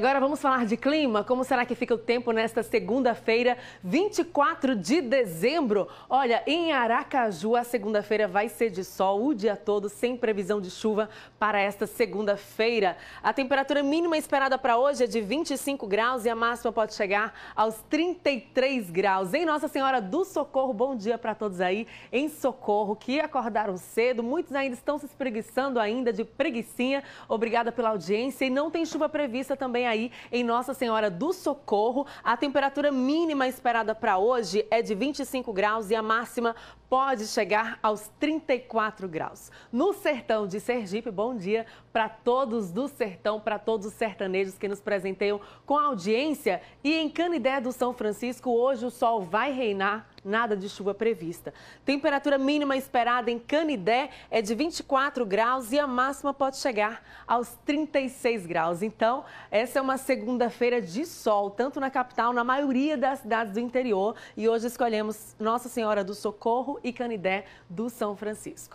Agora vamos falar de clima. Como será que fica o tempo nesta segunda-feira, 24 de dezembro? Olha, em Aracaju, a segunda-feira vai ser de sol o dia todo, sem previsão de chuva para esta segunda-feira. A temperatura mínima esperada para hoje é de 25 graus e a máxima pode chegar aos 33 graus. Em Nossa Senhora do Socorro, bom dia para todos aí em Socorro que acordaram cedo. Muitos ainda estão se espreguiçando ainda de preguiçinha. Obrigada pela audiência e não tem chuva prevista também também aí em Nossa Senhora do Socorro. A temperatura mínima esperada para hoje é de 25 graus e a máxima pode chegar aos 34 graus. No sertão de Sergipe, bom dia para todos do sertão, para todos os sertanejos que nos presenteiam com audiência. E em Canidé do São Francisco, hoje o sol vai reinar nada de chuva prevista. Temperatura mínima esperada em Canidé é de 24 graus e a máxima pode chegar aos 36 graus. Então, essa é uma segunda-feira de sol, tanto na capital, na maioria das cidades do interior. E hoje escolhemos Nossa Senhora do Socorro e Canidé do São Francisco.